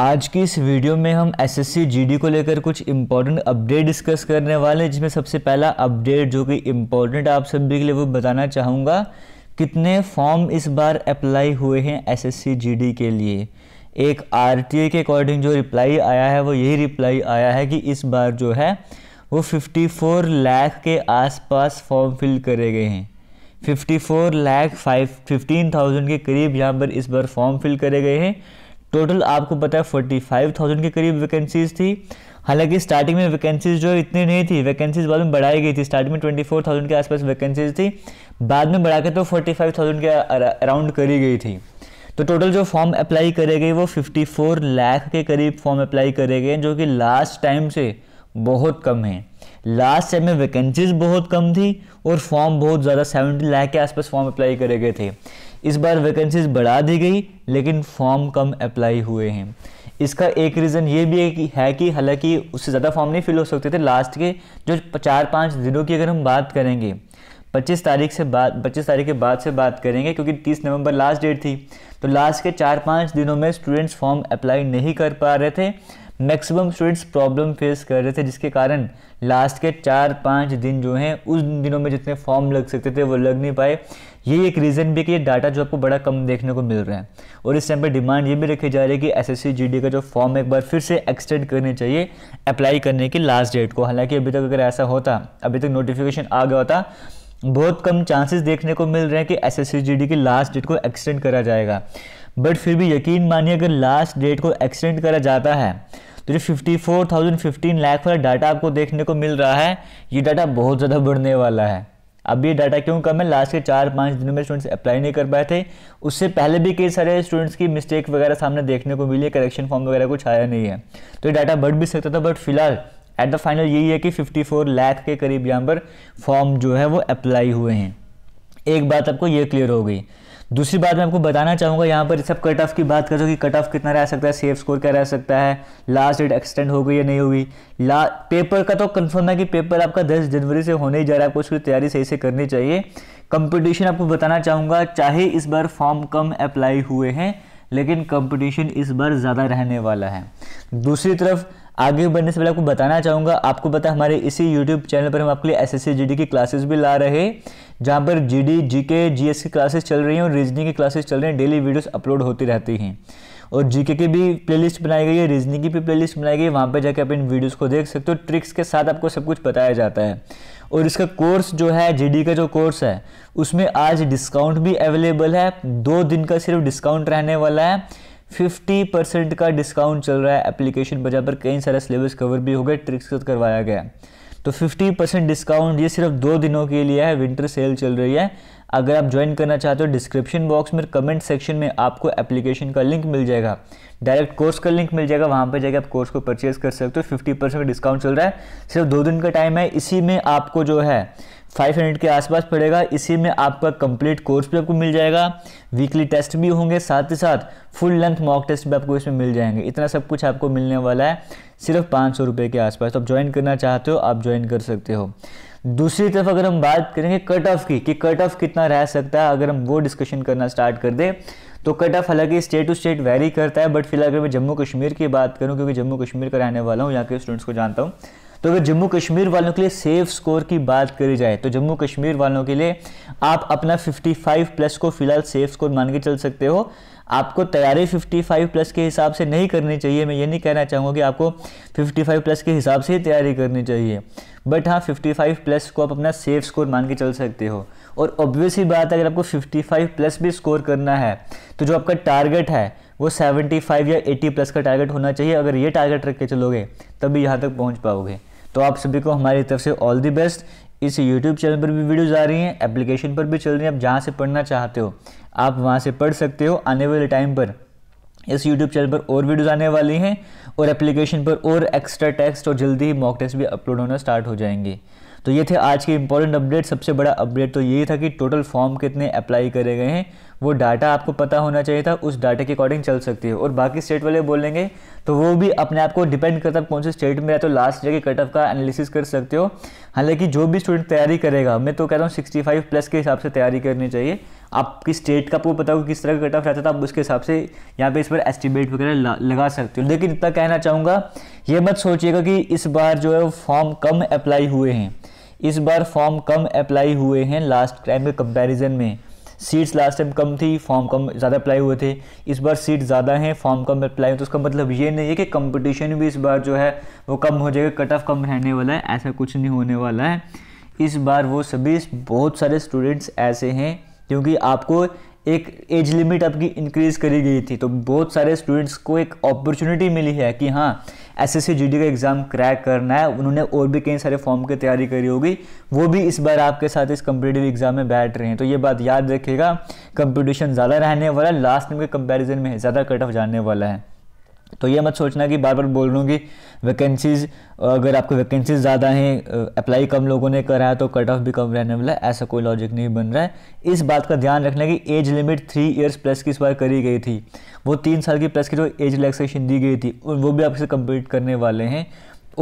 आज की इस वीडियो में हम एसएससी जीडी को लेकर कुछ इंपॉर्टेंट अपडेट डिस्कस करने वाले हैं जिसमें सबसे पहला अपडेट जो कि इम्पोर्टेंट आप सभी के लिए वो बताना चाहूँगा कितने फॉर्म इस बार अप्लाई हुए हैं एसएससी जीडी के लिए एक आरटीए के अकॉर्डिंग जो रिप्लाई आया है वो यही रिप्लाई आया है कि इस बार जो है वो फिफ्टी लाख के आसपास फॉर्म फिल करे गए हैं 54 लाख फाइव फिफ्टीन थाउजेंड के करीब यहाँ पर इस बार फॉर्म फिल करे गए हैं टोटल आपको पता है फोर्टी फाइव थाउजेंड के करीब वैकेंसीज थी हालांकि स्टार्टिंग में वैकेंसीज जो इतनी नहीं थी वैकेंसीज बाद में बढ़ाई गई थी स्टार्टिंग में ट्वेंटी फोर थाउजेंड के आसपास वैकेंसीज थी बाद में बढ़ाकर तो फोर्टी फाइव थाउजेंड के अराउंड करी गई थी तो टोटल जो फॉर्म अप्लाई करे गए वो फिफ्टी फोर लाख के करीब फॉर्म अप्लाई करे गए जो कि लास्ट टाइम से बहुत कम है लास्ट टाइम में वैकेंसीज बहुत कम थी और फॉर्म बहुत ज़्यादा सेवेंटी लाख के आसपास फॉर्म अप्लाई करे गए थे इस बार वैकेंसीज बढ़ा दी गई लेकिन फॉर्म कम अप्लाई हुए हैं इसका एक रीज़न ये भी है कि है कि हालांकि उससे ज़्यादा फॉर्म नहीं फिल हो सकते थे लास्ट के जो चार पाँच दिनों की अगर हम बात करेंगे पच्चीस तारीख से बात पच्चीस तारीख के बाद से बात करेंगे क्योंकि तीस नवंबर लास्ट डेट थी तो लास्ट के चार पाँच दिनों में स्टूडेंट्स फॉर्म अप्लाई नहीं कर पा रहे थे मैक्सिमम स्टूडेंट्स प्रॉब्लम फेस कर रहे थे जिसके कारण लास्ट के चार पाँच दिन जो हैं उस दिनों में जितने फॉर्म लग सकते थे वो लग नहीं पाए ये एक रीज़न भी कि ये डाटा जो आपको बड़ा कम देखने को मिल रहा है और इस टाइम पर डिमांड ये भी रखी जा रही है कि एस एस का जो फॉर्म एक बार फिर से एक्सटेंड करनी चाहिए अप्लाई करने की लास्ट डेट को हालांकि अभी तक अगर ऐसा होता अभी तक नोटिफिकेशन आ गया होता बहुत कम चांसेस देखने को मिल रहे हैं कि एस एस की लास्ट डेट को एक्सटेंड करा जाएगा बट फिर भी यकीन मानिए अगर लास्ट डेट को एक्सटेंड करा जाता है तो जो fifty four thousand fifteen lakh वाला डाटा आपको देखने को मिल रहा है ये डाटा बहुत ज़्यादा बढ़ने वाला है अब ये डाटा क्यों कम है लास्ट के चार पाँच दिनों में स्टूडेंट्स अप्लाई नहीं कर पाए थे उससे पहले भी कई सारे स्टूडेंट्स की मिस्टेक वगैरह सामने देखने को मिली है करेक्शन फॉर्म वगैरह कुछ आया नहीं है तो ये डाटा बढ़ भी सकता था बट फिलहाल एट द फाइनल यही है कि 54 लाख के करीब यहाँ पर फॉर्म जो है वो अप्लाई हुए हैं एक बात आपको ये क्लियर हो गई दूसरी बात मैं आपको बताना चाहूँगा यहाँ पर सब कट ऑफ की बात कर रहे हो कि कट ऑफ कितना रह सकता है सेफ स्कोर क्या रह सकता है लास्ट डेट एक्सटेंड हो गई या नहीं होगी ला पेपर का तो कंफर्म है कि पेपर आपका 10 जनवरी से होने ही जा रहा है आपको उसकी तैयारी सही से करनी चाहिए कंपटीशन आपको बताना चाहूँगा चाहे इस बार फॉर्म कम अप्लाई हुए हैं लेकिन कंपटीशन इस बार ज़्यादा रहने वाला है दूसरी तरफ आगे बढ़ने से पहले आपको बताना चाहूँगा आपको पता है हमारे इसी यूट्यूब चैनल पर हम आपके लिए एस एस की क्लासेस भी ला रहे जहाँ पर जी डी जी के की क्लासेस चल रही हैं और रीजनिंग की क्लासेस चल रही हैं डेली वीडियोस अपलोड होती रहती हैं और जीके की भी प्लेलिस्ट बनाई गई है रीजनिंग की भी प्लेलिस्ट बनाई गई है वहाँ पर जाकर आप इन वीडियोज़ को देख सकते हो ट्रिक्स के साथ आपको सब कुछ बताया जाता है और इसका कोर्स जो है जीडी का जो कोर्स है उसमें आज डिस्काउंट भी अवेलेबल है दो दिन का सिर्फ डिस्काउंट रहने वाला है फिफ्टी परसेंट का डिस्काउंट चल रहा है एप्लीकेशन बजा पर कई सारा सिलेबस कवर भी हो गया ट्रिक्स करवाया गया तो 50 परसेंट डिस्काउंट ये सिर्फ दो दिनों के लिए है विंटर सेल चल रही है अगर आप ज्वाइन करना चाहते हो डिस्क्रिप्शन बॉक्स में कमेंट सेक्शन में आपको एप्लीकेशन का लिंक मिल जाएगा डायरेक्ट कोर्स का लिंक मिल जाएगा वहाँ पर जाकर आप कोर्स को परचेज कर सकते हो फिफ्टी परसेंट डिस्काउंट चल रहा है सिर्फ दो दिन का टाइम है इसी में आपको जो है फाइव हंड्रेड के आसपास पड़ेगा इसी में आपका कंप्लीट कोर्स भी आपको मिल जाएगा वीकली टेस्ट भी होंगे साथ ही साथ फुल लेंथ मॉक टेस्ट भी आपको इसमें मिल जाएंगे इतना सब कुछ आपको मिलने वाला है सिर्फ पाँच सौ रुपये के आसपास तो आप ज्वाइन करना चाहते हो आप ज्वाइन कर सकते हो दूसरी तरफ अगर हम बात करेंगे कट ऑफ की कि कट ऑफ कितना रह सकता है अगर हम वो डिस्कशन करना स्टार्ट कर दें तो कट ऑफ हालांकि स्टेट टू स्टेट वेरी करता है बट फिलहाल अगर मैं जम्मू कश्मीर की बात करूँ क्योंकि जम्मू कश्मीर का रहने वाला हूँ यहाँ के स्टूडेंट्स को जानता हूँ तो अगर जम्मू कश्मीर वालों के लिए सेफ स्कोर की बात करी जाए तो जम्मू कश्मीर वालों के लिए आप अपना 55 प्लस को फिलहाल सेफ स्कोर मान के चल सकते हो आपको तैयारी 55 प्लस के हिसाब से नहीं करनी चाहिए मैं ये नहीं कहना चाहूँगा कि आपको 55 प्लस के हिसाब से ही तैयारी करनी चाहिए बट हाँ 55 प्लस को आप अपना सेफ स्कोर मान के चल सकते हो और ऑब्वियस ही बात है अगर आपको 55 प्लस भी स्कोर करना है तो जो आपका टारगेट है वो 75 या 80 प्लस का टारगेट होना चाहिए अगर ये टारगेट रख के चलोगे तभी यहाँ तक पहुँच पाओगे तो आप सभी को हमारी तरफ से ऑल दी बेस्ट इस यूट्यूब चैनल पर भी वीडियोज़ आ रही हैं एप्लीकेशन पर भी चल रही हैं आप जहाँ से पढ़ना चाहते हो आप वहाँ से पढ़ सकते हो आने वाले टाइम पर इस YouTube चैनल पर और वीडियोज़ आने वाली हैं और एप्लीकेशन पर और एक्स्ट्रा टेक्स्ट और जल्दी ही मॉक टेस्ट भी अपलोड होना स्टार्ट हो जाएंगे तो ये थे आज के इंपॉर्टेंट अपडेट सबसे बड़ा अपडेट तो ये था कि टोटल फॉर्म कितने अप्लाई करे गए हैं वो डाटा आपको पता होना चाहिए था उस डाटा के अकॉर्डिंग चल सकती है और बाकी स्टेट वाले बोलेंगे तो वो भी अपने आप को डिपेंड करता है कौन से स्टेट में है तो लास्ट जगह के कट ऑफ का एनालिसिस कर सकते हो हालांकि जो भी स्टूडेंट तैयारी करेगा मैं तो कह रहा हूँ सिक्सटी फाइव प्लस के हिसाब से तैयारी करनी चाहिए आपकी स्टेट का आपको पता हो किस तरह का कट ऑफ रहता था आप उसके हिसाब से यहाँ पे इस पर एस्टिमेट वगैरह लगा सकते हो लेकिन इतना कहना चाहूँगा ये मत सोचिएगा कि इस बार जो है फॉर्म कम अप्लाई हुए हैं इस बार फॉर्म कम अप्लाई हुए हैं लास्ट टाइम के कंपेरिजन में सीट्स लास्ट टाइम कम थी फॉर्म कम ज़्यादा अप्लाई हुए थे इस बार सीट ज़्यादा हैं फॉर्म कम अप्लाई हुए तो उसका मतलब ये नहीं है कि कंपटीशन भी इस बार जो है वो कम हो जाएगा कट ऑफ कम रहने वाला है ऐसा कुछ नहीं होने वाला है इस बार वो सभी बहुत सारे स्टूडेंट्स ऐसे हैं क्योंकि आपको एक एज लिमिट आपकी इंक्रीज़ करी गई थी तो बहुत सारे स्टूडेंट्स को एक अपॉर्चुनिटी मिली है कि हाँ एस एस का एग्ज़ाम क्रैक करना है उन्होंने और भी कई सारे फॉर्म की तैयारी करी होगी वो भी इस बार आपके साथ इस कम्पिटेटिव एग्ज़ाम में बैठ रहे हैं तो ये बात याद रखिएगा कंपटीशन ज़्यादा रहने वाला है लास्ट टाइम के कंपैरिजन में ज़्यादा कट ऑफ जाने वाला है तो ये मत सोचना कि बार बार बोल रहा हूँ कि वैकेंसीज़ अगर आपको वैकेंसीज ज़्यादा हैं अप्लाई कम लोगों ने करा है तो कट ऑफ भी कम रहने वाला है ऐसा कोई लॉजिक नहीं बन रहा है इस बात का ध्यान रखना कि age limit three years plus की इस बार करी गई थी वो तीन साल की प्लस की जो एज रिलैक्सेशन दी गई थी वो भी आपसे कंप्लीट करने वाले हैं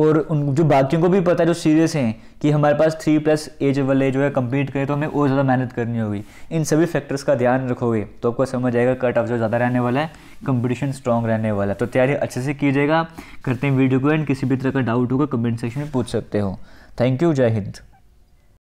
और उन जो बाकियों को भी पता है जो सीरियस हैं कि हमारे पास थ्री प्लस एज वाले जो है कंप्लीट करें तो हमें और ज़्यादा मेहनत करनी होगी इन सभी फैक्टर्स का ध्यान रखोगे तो आपको समझ आएगा कट ऑफ जो ज़्यादा रहने वाला है कंपटीशन स्ट्रॉन्ग रहने वाला है तो तैयारी अच्छे से कीजिएगा करते हैं वीडियो को एंड किसी भी तरह का डाउट होगा कमेंट सेक्शन में पूछ सकते हो थैंक यू जय हिंद